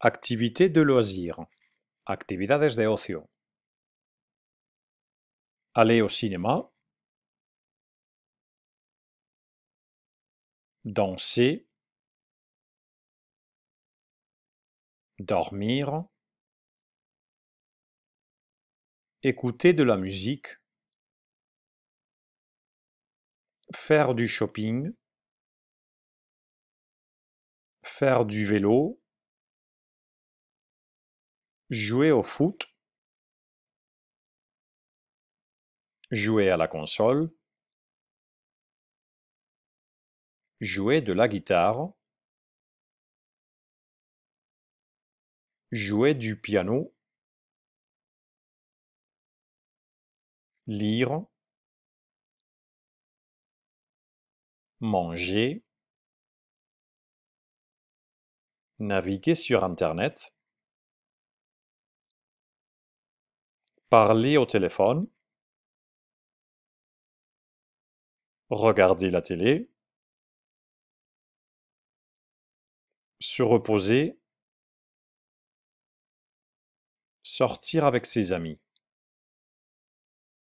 Activités de loisir, actividades de ocio. Aller au cinéma. Danser. Dormir. Écouter de la musique. Faire du shopping. Faire du vélo. Jouer au foot. Jouer à la console. Jouer de la guitare. Jouer du piano. Lire. Manger. Naviguer sur Internet. Parler au téléphone. Regarder la télé. Se reposer. Sortir avec ses amis.